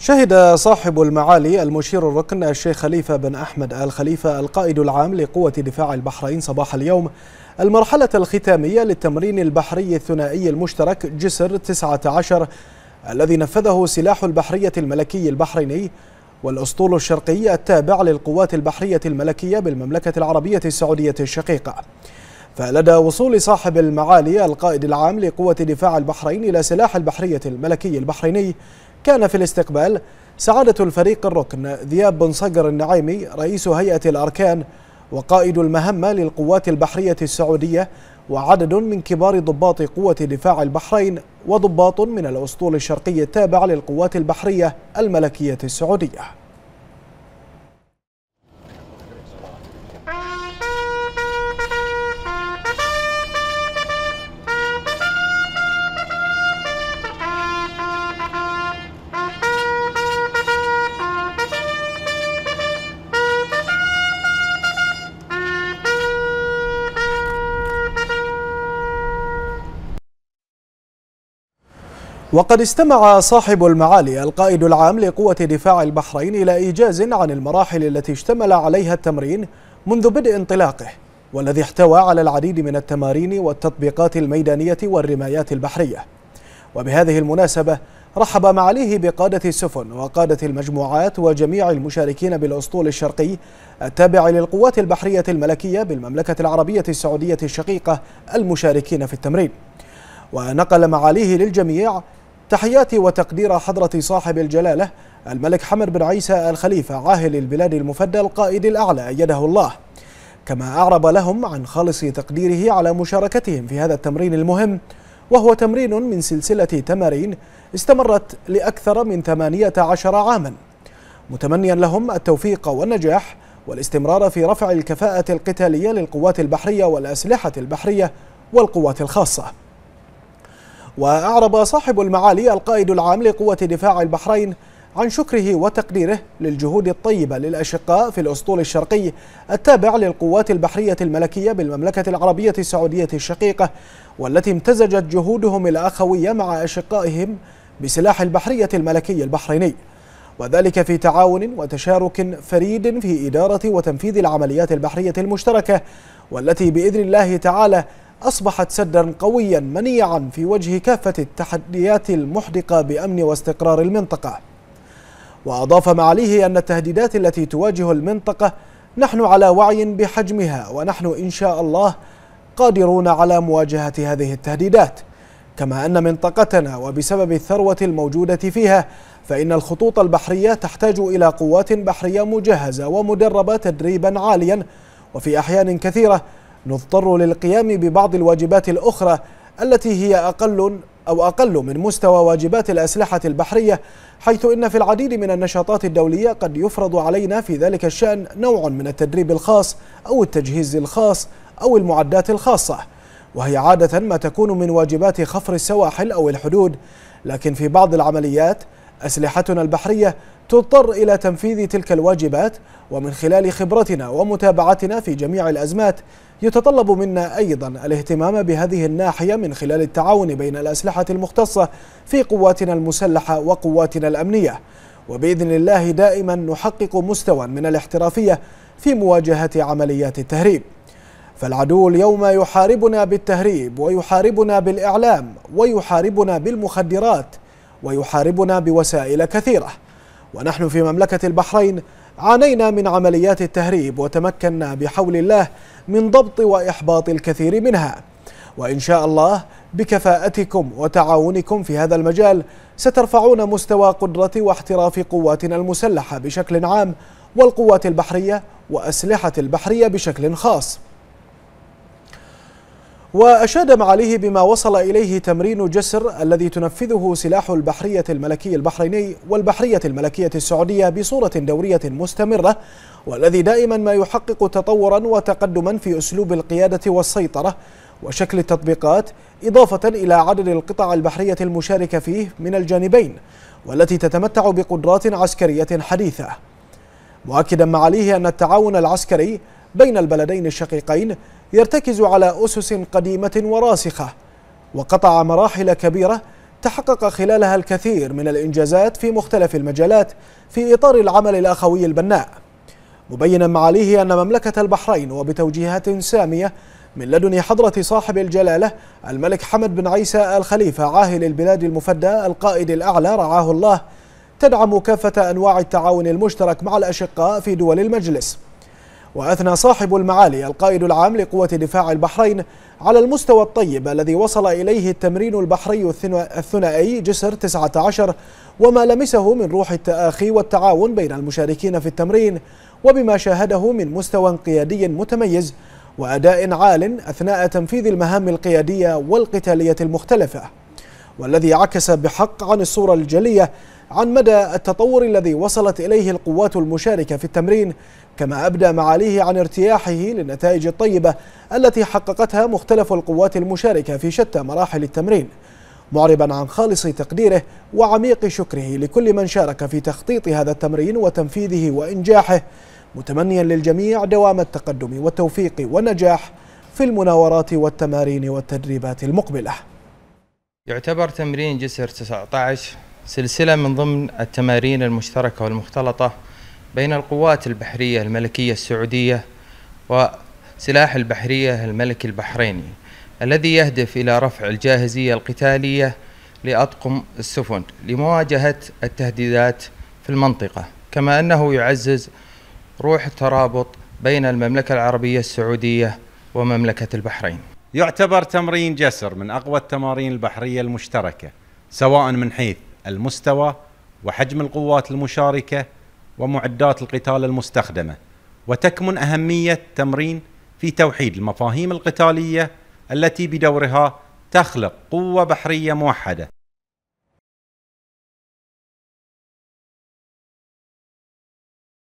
شهد صاحب المعالي المشير الركن الشيخ خليفة بن أحمد آل خليفة القائد العام لقوة دفاع البحرين صباح اليوم المرحلة الختامية للتمرين البحري الثنائي المشترك جسر 19 الذي نفذه سلاح البحرية الملكي البحريني والأسطول الشرقي التابع للقوات البحرية الملكية بالمملكة العربية السعودية الشقيقة فلدى وصول صاحب المعالي القائد العام لقوة دفاع البحرين إلى سلاح البحرية الملكي البحريني كان في الاستقبال سعادة الفريق الركن ذياب بن صقر النعيمي رئيس هيئة الأركان وقائد المهمة للقوات البحرية السعودية وعدد من كبار ضباط قوة دفاع البحرين وضباط من الأسطول الشرقي التابع للقوات البحرية الملكية السعودية وقد استمع صاحب المعالي القائد العام لقوة دفاع البحرين إلى إيجاز عن المراحل التي اشتمل عليها التمرين منذ بدء انطلاقه والذي احتوى على العديد من التمارين والتطبيقات الميدانية والرمايات البحرية وبهذه المناسبة رحب معاليه بقادة السفن وقادة المجموعات وجميع المشاركين بالأسطول الشرقي التابع للقوات البحرية الملكية بالمملكة العربية السعودية الشقيقة المشاركين في التمرين ونقل معاليه للجميع تحياتي وتقدير حضرة صاحب الجلالة الملك حمد بن عيسى الخليفة عاهل البلاد المفدى القائد الأعلى أيده الله كما أعرب لهم عن خالص تقديره على مشاركتهم في هذا التمرين المهم وهو تمرين من سلسلة تمارين استمرت لأكثر من 18 عاما متمنيا لهم التوفيق والنجاح والاستمرار في رفع الكفاءة القتالية للقوات البحرية والأسلحة البحرية والقوات الخاصة وأعرب صاحب المعالي القائد العام لقوة دفاع البحرين عن شكره وتقديره للجهود الطيبة للأشقاء في الأسطول الشرقي التابع للقوات البحرية الملكية بالمملكة العربية السعودية الشقيقة والتي امتزجت جهودهم الأخوية مع أشقائهم بسلاح البحرية الملكي البحريني وذلك في تعاون وتشارك فريد في إدارة وتنفيذ العمليات البحرية المشتركة والتي بإذن الله تعالى أصبحت سدا قويا منيعا في وجه كافة التحديات المحدقة بأمن واستقرار المنطقة وأضاف معاليه أن التهديدات التي تواجه المنطقة نحن على وعي بحجمها ونحن إن شاء الله قادرون على مواجهة هذه التهديدات كما أن منطقتنا وبسبب الثروة الموجودة فيها فإن الخطوط البحرية تحتاج إلى قوات بحرية مجهزة ومدربة تدريبا عاليا وفي أحيان كثيرة نضطر للقيام ببعض الواجبات الأخرى التي هي أقل أو أقل من مستوى واجبات الأسلحة البحرية حيث إن في العديد من النشاطات الدولية قد يفرض علينا في ذلك الشأن نوع من التدريب الخاص أو التجهيز الخاص أو المعدات الخاصة وهي عادة ما تكون من واجبات خفر السواحل أو الحدود لكن في بعض العمليات أسلحتنا البحرية تضطر إلى تنفيذ تلك الواجبات ومن خلال خبرتنا ومتابعتنا في جميع الأزمات يتطلب منا أيضا الاهتمام بهذه الناحية من خلال التعاون بين الأسلحة المختصة في قواتنا المسلحة وقواتنا الأمنية وبإذن الله دائما نحقق مستوى من الاحترافية في مواجهة عمليات التهريب فالعدو اليوم يحاربنا بالتهريب ويحاربنا بالإعلام ويحاربنا بالمخدرات ويحاربنا بوسائل كثيرة ونحن في مملكة البحرين عانينا من عمليات التهريب وتمكنا بحول الله من ضبط وإحباط الكثير منها وإن شاء الله بكفاءتكم وتعاونكم في هذا المجال سترفعون مستوى قدرة واحتراف قواتنا المسلحة بشكل عام والقوات البحرية وأسلحة البحرية بشكل خاص وأشاد معاليه بما وصل إليه تمرين جسر الذي تنفذه سلاح البحرية الملكي البحريني والبحرية الملكية السعودية بصورة دورية مستمرة والذي دائما ما يحقق تطورا وتقدما في أسلوب القيادة والسيطرة وشكل التطبيقات إضافة إلى عدد القطع البحرية المشاركة فيه من الجانبين والتي تتمتع بقدرات عسكرية حديثة مؤكدا معاليه أن التعاون العسكري بين البلدين الشقيقين يرتكز على أسس قديمة وراسخة وقطع مراحل كبيرة تحقق خلالها الكثير من الإنجازات في مختلف المجالات في إطار العمل الأخوي البناء مبينا معاليه أن مملكة البحرين وبتوجيهات سامية من لدن حضرة صاحب الجلالة الملك حمد بن عيسى الخليفة عاهل البلاد المفدى القائد الأعلى رعاه الله تدعم كافة أنواع التعاون المشترك مع الأشقاء في دول المجلس وأثنى صاحب المعالي القائد العام لقوة دفاع البحرين على المستوى الطيب الذي وصل إليه التمرين البحري الثنائي جسر 19 وما لمسه من روح التآخي والتعاون بين المشاركين في التمرين وبما شاهده من مستوى قيادي متميز وأداء عال أثناء تنفيذ المهام القيادية والقتالية المختلفة والذي عكس بحق عن الصورة الجلية عن مدى التطور الذي وصلت إليه القوات المشاركة في التمرين كما أبدى معاليه عن ارتياحه للنتائج الطيبة التي حققتها مختلف القوات المشاركة في شتى مراحل التمرين معربا عن خالص تقديره وعميق شكره لكل من شارك في تخطيط هذا التمرين وتنفيذه وإنجاحه متمنيا للجميع دوام التقدم والتوفيق والنجاح في المناورات والتمارين والتدريبات المقبله يعتبر تمرين جسر 19 سلسلة من ضمن التمارين المشتركة والمختلطة بين القوات البحرية الملكية السعودية وسلاح البحرية الملكي البحريني الذي يهدف إلى رفع الجاهزية القتالية لأطقم السفن لمواجهة التهديدات في المنطقة كما أنه يعزز روح الترابط بين المملكة العربية السعودية ومملكة البحرين يعتبر تمرين جسر من اقوى التمارين البحريه المشتركه سواء من حيث المستوى وحجم القوات المشاركه ومعدات القتال المستخدمه وتكمن اهميه التمرين في توحيد المفاهيم القتاليه التي بدورها تخلق قوه بحريه موحده